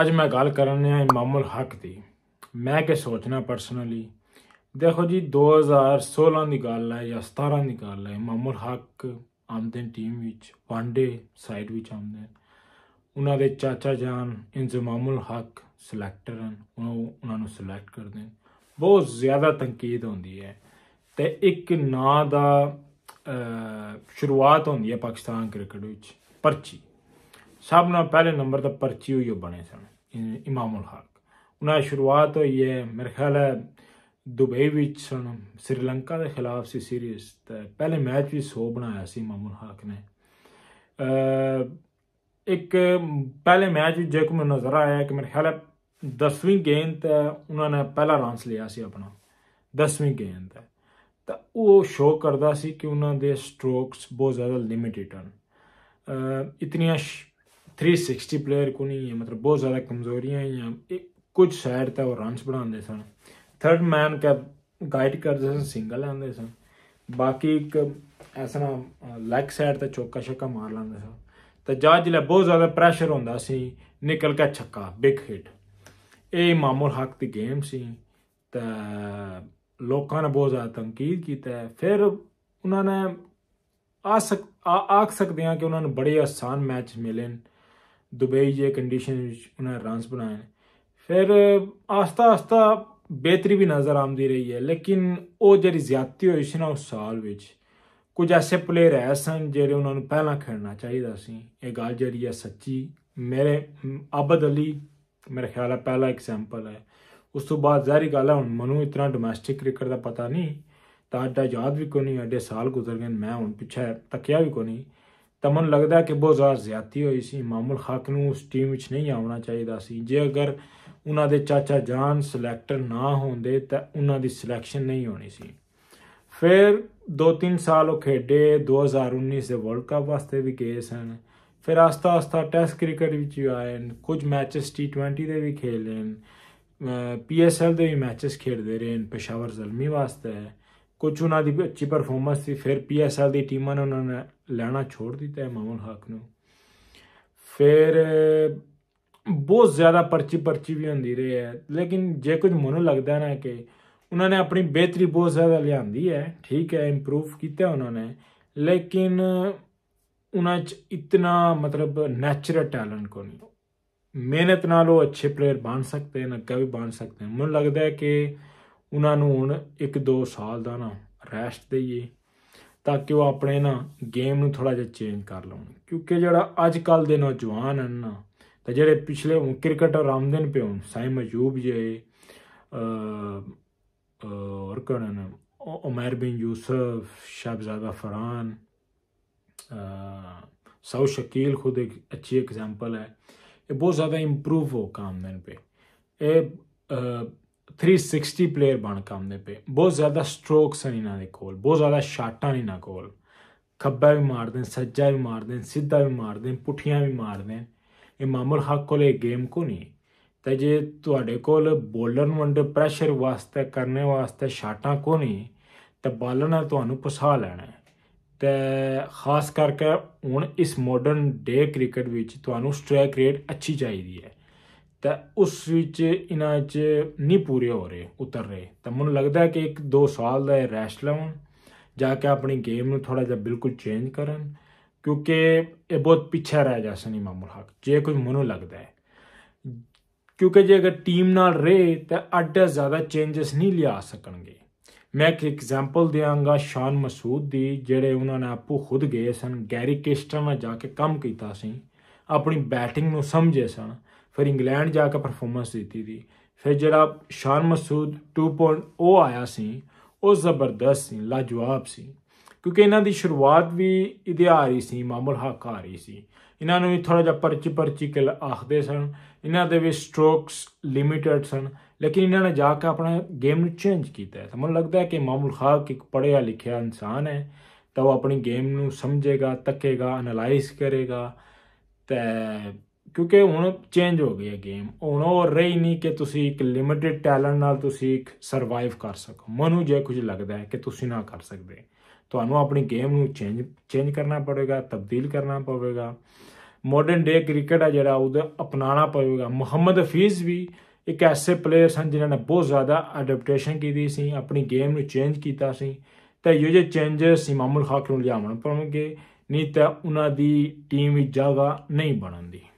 ਅੱਜ ਮੈਂ ਗੱਲ ਕਰਨ ਰਿਹਾ ਇਮਾਮੁਲ ਹਕ ਦੀ ਮੈਂ ਕਿ ਸੋਚਣਾ ਪਰਸਨਲੀ ਦੇਖੋ ਜੀ 2016 ਦੀ ਗੱਲ ਹੈ ਜਾਂ 17 ਦੀ ਗੱਲ ਹੈ ਇਮਾਮੁਲ ਹਕ ਆਮਦਨ ਟੀਮ ਵਿੱਚ ਵਾਂਡੇ ਸਾਈਡ ਵਿੱਚ ਆਉਂਦੇ ਉਹਨਾਂ ਦੇ ਚਾਚਾ ਜਾਨ ਇਨਜ਼ਮਾਮੁਲ ਹਕ ਸਿਲੈਕਟਰ ਹਨ ਉਹ ਉਹਨਾਂ ਨੂੰ ਸਿਲੈਕਟ ਕਰਦੇ ਬਹੁਤ ਜ਼ਿਆਦਾ ਤਨਕੀਦ ਹੁੰਦੀ ਹੈ ਤੇ ਇੱਕ ਨਾਂ ਦਾ ਸ਼ੁਰੂਆਤ ਹੁੰਦੀ ਹੈ ਪਾਕਿਸਤਾਨ ਕ੍ਰਿਕਟ ਵਿੱਚ ਪਰਚੀ ਸਭ ਨਾਲ ਪਹਿਲੇ ਨੰਬਰ ਤੇ ਪਰਚੀ ਹੋਈ ਬਣੇ ਸਨ ਇਮਾਮੁਲ ਹਕ ਉਹਨਾਂ ਦੀ ਸ਼ੁਰੂਆਤ ਹੋਈ ਹੈ ਮੇਰੇ ਖਿਆਲ ਹੈ ਦੁਬਈ ਵਿੱਚ ਸਨ ਸ੍ਰੀਲੰਕਾ ਦੇ ਖਿਲਾਫ ਸੀ ਸੀਰੀਜ਼ ਤੇ ਪਹਿਲੇ ਮੈਚ ਵੀ 100 ਬਣਾਇਆ ਸੀ ਇਮਾਮੁਲ ਹਕ ਨੇ ਇੱਕ ਪਹਿਲੇ ਮੈਚ ਵਿੱਚ ਜੇ ਕੋ ਨਜ਼ਰ ਆਇਆ ਕਿ ਮੇਰੇ ਖਿਆਲ ਹੈ 10ਵੀਂ ਗੇਂਦ ਤੇ ਉਹਨਾਂ ਨੇ ਪਹਿਲਾ ਰਾਂਸ ਲਿਆ ਸੀ ਆਪਣਾ 10ਵੀਂ ਗੇਂਦ ਤੇ ਤਾਂ ਉਹ ਸ਼ੋਅ ਕਰਦਾ ਸੀ ਕਿ ਉਹਨਾਂ ਦੇ ਸਟ੍ਰੋਕਸ ਬਹੁਤ ਜ਼ਿਆਦਾ ਲਿਮਿਟਿਡ ਹਨ ਇਤਨੀਆਂ 360 ਪਲੇਅਰ ਕੋ ਨਹੀਂ ਹੈ ਮਤਲਬ ਬਹੁਤ ਜ਼ਿਆਦਾ ਕਮਜ਼ੋਰੀਆਂ ਹੈ ਕੁਝ ਸਾਈਡ ਤਾਂ ਉਹ ਰਨਸ ਬਣਾਉਂਦੇ ਸਨ ਥਰਡ ਮੈਨ ਕੈਪ ਗਾਈਡ ਕਰਦੇ ਸਨ ਸਿੰਗਲ ਆਉਂਦੇ ਸਨ ਬਾਕੀ ਇੱਕ ਐਸਾ ਨਾ ਲੈਗ ਸਾਈਡ ਤੇ ਚੌਕਾ ਛੱਕਾ ਮਾਰ ਲੈਂਦੇ ਸਨ ਤਾਂ ਜੱਜ ਲਈ ਬਹੁਤ ਜ਼ਿਆਦਾ ਪ੍ਰੈਸ਼ਰ ਹੁੰਦਾ ਸੀ ਨਿਕਲ ਕੇ ਛੱਕਾ ਬਿਗ ਹਿੱਟ ਇਹ ਮਾਮੂਲ ਹੱਕ ਦੀ ਗੇਮ ਸੀ ਤਾਂ ਲੋਕਾਂ ਨੇ ਬਹੁਤ ਜ਼ਿਆਦਾ ਤੰਕੀਦ ਕੀਤਾ ਫਿਰ ਉਹਨਾਂ ਨੇ ਆ ਸਕ ਆ ਆਖ ਸਕਦੇ ਆ ਕਿ ਉਹਨਾਂ ਨੂੰ ਬੜੇ ਆਸਾਨ ਮੈਚ ਮਿਲਣ ਦੁਬਈ ਜੇ ਕੰਡੀਸ਼ਨ ਵਿੱਚ ਉਹਨਾਂ ਰਨਸ ਬਣਾਏ ਫਿਰ ਆਸਤਾ ਆਸਤਾ ਬਿਹਤਰੀ ਵੀ ਨਜ਼ਰ ਆਉਂਦੀ ਰਹੀ ਹੈ ਲੇਕਿਨ ਉਹ ਜਿਹੜੀ ਜ਼ਿਆਦਤੀ ਹੋਈ ਸੀ ਨਾ ਉਸ ਸਾਲ ਵਿੱਚ ਕੁਝ ਐਸੇ ਪਲੇਅਰ ਐ ਸਨ ਜਿਹੜੇ ਉਹਨਾਂ ਨੂੰ ਪਹਿਲਾਂ ਖੇਡਣਾ ਚਾਹੀਦਾ ਸੀ ਇਹ ਗੱਲ ਜਿਹੜੀ ਹੈ ਸੱਚੀ ਮੇਰੇ ਅਬਦ ਅਲੀ ਮੇਰੇ ਖਿਆਲ ਹੈ ਪਹਿਲਾ ਐਗਜ਼ਾਮਪਲ ਹੈ ਉਸ ਤੋਂ ਬਾਅਦ ਜ਼ਾਹਰੀ ਗੱਲ ਹੈ ਹੁਣ ਮਨੂੰ ਇਤਨਾ ਡੋਮੈਸਟਿਕ ਕ੍ਰਿਕਟ ਦਾ ਪਤਾ ਨਹੀਂ ਤਾਂ ਅੱਡਾ ਯਾਦ ਵੀ ਕੋਈ ਨਹੀਂ ਅੱਡੇ ਸਾਲ ਗੁਜ਼ਰ ਗਏ ਮੈਂ ਹੁਣ ਪਿੱਛੇ ਤੱਕਿਆ ਵੀ ਕੋਈ ਨਹੀਂ ਤਾਂ ਮਨ ਲੱਗਦਾ ਕਿ ਬਹੁਤ ਜ਼ਿਆਦਾ ਜ਼ਿਆਤੀ ਹੋਈ ਸੀ ਇਮਾਮੁਲ ਹਕ ਨੂੰ ਉਸ ਟੀਮ ਵਿੱਚ ਨਹੀਂ ਆਉਣਾ ਚਾਹੀਦਾ ਸੀ ਜੇ ਅਗਰ ਉਹਨਾਂ ਦੇ ਚਾਚਾ ਜਾਨ ਸਿਲੈਕਟਰ ਨਾ ਹੁੰਦੇ ਤਾਂ ਉਹਨਾਂ ਦੀ ਸਿਲੈਕਸ਼ਨ ਨਹੀਂ ਹੋਣੀ ਸੀ ਫਿਰ 2-3 ਸਾਲ ਉਹ ਖੇਡੇ 2019 ਦੇ ਵਰਲਡ ਕੱਪ ਵਾਸਤੇ ਵੀ ਗਏ ਸਨ ਫਿਰ ਆਸਤਾ-ਆਸਤਾ ਟੈਸਟ ਕ੍ਰਿਕਟ ਵਿੱਚ ਵੀ ਆਏ ਕੁਝ ਮੈਚਸ T20 ਦੇ ਵੀ ਖੇਲੇ ਨੇ ਪੀਐਸਐਲ ਦੇ ਵੀ ਮੈਚਸ ਖੇਡਦੇ ਰਹੇ ਨੇ ਪਸ਼ਾਵਰ ਜ਼ਲਮੀ ਵਾਸਤੇ ਕੁਝ ਉਹਨਾਂ ਦੀ ਅੱਛੀ ਪਰਫਾਰਮੈਂਸ ਸੀ ਫਿਰ ਪੀਐਸਐਲ ਦੀ ਟੀਮਾਂ ਨੇ ਉਹਨਾਂ ਨੇ ਲੈਣਾ ਛੋੜ ਦਿੱਤਾ ਇਮਾਮੁਲ ਹਾਕ ਨੂੰ ਫਿਰ ਬਹੁਤ ਜ਼ਿਆਦਾ ਪਰਚੀ ਪਰਚੀ ਵੀ ਹੁੰਦੀ ਰਹੀ ਹੈ ਲੇਕਿਨ ਜੇ ਕੁਝ ਮੈਨੂੰ ਲੱਗਦਾ ਨਾ ਕਿ ਉਹਨਾਂ ਨੇ ਆਪਣੀ ਬਿਹਤਰੀ ਬਹੁਤ ਜ਼ਿਆਦਾ ਲਿਆਂਦੀ ਹੈ ਠੀਕ ਹੈ ਇੰਪਰੂਵ ਕੀਤਾ ਉਹਨਾਂ ਨੇ ਲੇਕਿਨ ਉਹਨਾਂ 'ਚ ਇਤਨਾ ਮਤਲਬ ਨੈਚੁਰਲ ਟੈਲੈਂਟ ਕੋ ਨਹੀਂ ਮਿਹਨਤ ਨਾਲ ਉਹ ਅੱਛੇ ਪਲੇਅਰ ਬਣ ਸਕਦੇ ਨੇ ਕਦੇ ਵੀ ਬਣ ਸਕਦੇ ਨੇ ਮੈਨੂੰ ਲੱਗਦਾ ਹੈ ਕਿ ਉਹਨਾਂ ਨੂੰ ਹੁਣ 1-2 ਸਾਲ ਦਾ ਨਾ ਰੈਸਟ ਦੇਈਏ ਤਾਂ ਕਿ ਉਹ ਆਪਣੇ ਨਾ ਗੇਮ ਨੂੰ ਥੋੜਾ ਜਿਹਾ ਚੇਂਜ ਕਰ ਲਾਉਣ ਕਿਉਂਕਿ ਜਿਹੜਾ ਅੱਜ ਕੱਲ ਦੇ ਨੌਜਵਾਨ ਹਨ ਨਾ ਤੇ ਜਿਹੜੇ ਪਿਛਲੇ ਕ੍ਰਿਕਟਰ ਰਾਮਦੇਨ ਪਿਓਨ ਸਾਈ ਮਯੂਬ ਜੇ ਅ ਔਰ ਕਰਨ ਉਮਰ ਬਿਨ ਯੂਸਫ ਸ਼ਾਬਜ਼ਾਦਾ ਫਰਾਨ ਸੌ ਸ਼ਕੀਲ ਖੁਦ ਇੱਕ ਅੱਛੀ ਐਗਜ਼ਾਮਪਲ ਹੈ ਇਹ ਬਹੁਤ ਜ਼ਿਆਦਾ ਇੰਪਰੂਵ ਹੋ ਕੰਮ ਕਾਮਨ ਪੇ ਇਹ 360 ਪਲੇਅਰ ਬਣ ਕੇ ਆਉਂਦੇ ਪਏ ਬਹੁਤ ਜ਼ਿਆਦਾ ਸਟ੍ਰੋਕਸ ਨਹੀਂ ਇਹਨਾਂ ਦੇ ਕੋਲ ਬਹੁਤ ਜ਼ਿਆਦਾ ਸ਼ਾਟਾਂ ਨਹੀਂ ਇਹਨਾਂ ਕੋਲ ਖੱਬਾ ਵੀ ਮਾਰਦੇ ਸੱਜਾ ਵੀ ਮਾਰਦੇ ਸਿੱਧਾ ਵੀ ਮਾਰਦੇ ਪੁੱਠੀਆਂ ਵੀ ਮਾਰਦੇ ਇਹ ਮਾਮੂਲ ਹੱਕ ਕੋਲੇ ਗੇਮ ਕੋ ਨਹੀਂ ਤੇ ਜੇ ਤੁਹਾਡੇ ਕੋਲ ਬੋਲਰ ਨੂੰ ਅੰਡਰ ਪ੍ਰੈਸ਼ਰ ਵਾਸਤੇ ਕਰਨੇ ਵਾਸਤੇ ਸ਼ਾਟਾਂ ਕੋ ਨਹੀਂ ਤੇ ਬਾਲਰ ਨੇ ਤੁਹਾਨੂੰ ਪਸਾ ਲੈਣਾ ਹੈ ਤੇ ਖਾਸ ਕਰਕੇ ਹੁਣ ਇਸ ਮਾਡਰਨ ਡੇ ਕ੍ਰਿਕਟ ਵਿੱਚ ਤੁਹਾਨੂੰ ਸਟ੍ਰਾਈਕ ਰੇਟ ਅੱਛੀ ਚਾਹੀਦੀ ਹੈ ਤਾਂ ਉਸ ਵਿੱਚ ਇਨਾਂ 'ਚ ਨਹੀਂ ਪੂਰੇ ਹੋ ਰਹੇ ਉਤਰ ਰਹੇ ਤਾਂ ਮੈਨੂੰ ਲੱਗਦਾ ਕਿ ਇੱਕ ਦੋ ਸਾਲ ਦਾ ਰੈਸਟ ਲਵਾਂ ਜਾ ਕੇ ਆਪਣੀ ਗੇਮ ਨੂੰ ਥੋੜਾ ਜਿਹਾ ਬਿਲਕੁਲ ਚੇਂਜ ਕਰਨ ਕਿਉਂਕਿ ਇਹ ਬਹੁਤ ਪਿੱਛੇ ਰਹਿ ਜਾ ਸਨੀ ਮਾਮੂਲ ਹੱਕ ਜੇ ਕੋਈ ਮੈਨੂੰ ਲੱਗਦਾ ਹੈ ਕਿਉਂਕਿ ਜੇ ਅਗਰ ਟੀਮ ਨਾਲ ਰਹੇ ਤਾਂ ਅੱਡਾ ਜ਼ਿਆਦਾ ਚੇਂਜਸ ਨਹੀਂ ਲਿਆ ਸਕਣਗੇ ਮੈਂ ਇੱਕ ਐਗਜ਼ਾਮਪਲ ਦਿਆਂਗਾ ਸ਼ਾਨ ਮਸੂਦ ਦੀ ਜਿਹੜੇ ਉਹਨਾਂ ਨੇ ਆਪੂ ਖੁਦ ਗਏ ਸਨ ਗੈਰੀ ਕੇਸਟਰ ਨਾਲ ਜਾ ਕੇ ਕੰਮ ਕੀਤਾ ਸੀ ਆਪਣੀ ਬੈਟਿੰਗ ਨੂੰ ਸਮਝੇ ਸਨ ਫਿਰ ਇੰਗਲੈਂਡ ਜਾ ਕੇ ਪਰਫਾਰਮੈਂਸ ਦਿੱਤੀ ਸੀ ਫਿਰ ਜਿਹੜਾ ਸ਼ਾਨ ਮਸੂਦ 2.0 ਆਇਆ ਸੀ ਉਹ ਜ਼ਬਰਦਸਤ ਸੀ ਲਾਜਵਾਬ ਸੀ ਕਿਉਂਕਿ ਇਹਨਾਂ ਦੀ ਸ਼ੁਰੂਆਤ ਵੀ ਇਹਦੇ ਸੀ ਮਾਮੂਲ ਹੱਕ ਆ ਰਹੀ ਸੀ ਇਹਨਾਂ ਨੂੰ ਵੀ ਥੋੜਾ ਜਿਹਾ ਪਰਚੀ ਪਰਚੀ ਕਿਲ ਆਖਦੇ ਸਨ ਇਹਨਾਂ ਦੇ ਵੀ ਸਟ੍ਰੋਕਸ ਲਿਮਿਟਡ ਸਨ ਲੇਕਿਨ ਇਹਨਾਂ ਨੇ ਜਾ ਕੇ ਆਪਣਾ ਗੇਮ ਨੂੰ ਚੇਂਜ ਕੀਤਾ ਹੈ ਮੈਨੂੰ ਲੱਗਦਾ ਹੈ ਕਿ ਮਾਮੂਲ ਖਾਕ ਇੱਕ ਪੜਿਆ ਲਿਖਿਆ ਇਨਸਾਨ ਹੈ ਤਾਂ ਉਹ ਆਪਣੀ ਗੇਮ ਨੂੰ ਸਮਝੇਗਾ ਤੱਕੇਗਾ ਅਨਲਾਈਜ਼ ਕਰੇਗਾ ਤੇ ਕਿਉਂਕਿ ਹੁਣ ਚੇਂਜ ਹੋ ਗਈ ਹੈ ਗੇਮ ਹੁਣ ਉਹ ਰਹੀ ਨਹੀਂ ਕਿ ਤੁਸੀਂ ਇੱਕ ਲਿਮਿਟਿਡ ਟੈਲੈਂਟ ਨਾਲ ਤੁਸੀਂ ਇੱਕ ਸਰਵਾਈਵ ਕਰ ਸਕੋ ਮਨੂ ਜੇ ਕੁਝ ਲੱਗਦਾ ਹੈ ਕਿ ਤੁਸੀਂ ਨਾ ਕਰ ਸਕਦੇ ਤੁਹਾਨੂੰ ਆਪਣੀ ਗੇਮ ਨੂੰ ਚੇਂਜ ਚੇਂਜ ਕਰਨਾ ਪਵੇਗਾ ਤਬਦੀਲ ਕਰਨਾ ਪਵੇਗਾ ਮਾਡਰਨ ਡੇ ਕ੍ਰਿਕਟ ਆ ਜਿਹੜਾ ਉਹਦਾ ਅਪਣਾਣਾ ਪਵੇਗਾ ਮੁਹੰਮਦ ਹਫੀਜ਼ ਵੀ ਇੱਕ ਐਸੇ ਪਲੇਅਰ ਸਨ ਜਿਨ੍ਹਾਂ ਨੇ ਬਹੁਤ ਜ਼ਿਆਦਾ ਅਡਾਪਟੇਸ਼ਨ ਕੀਤੀ ਸੀ ਆਪਣੀ ਗੇਮ ਨੂੰ ਚੇਂਜ ਕੀਤਾ ਸੀ ਤੇ ਇਹ ਜੇ ਚੇਂਜਸ ਇਮਾਮੁਲ ਖਾਕ ਨੂੰ ਲਿਆਉਣ ਪਰ ਨਹੀਂ ਉਹਨਾਂ ਦੀ ਟੀਮ ਵਿੱਚ ਜਗ੍ਹਾ ਨਹੀਂ ਬਣਦੀ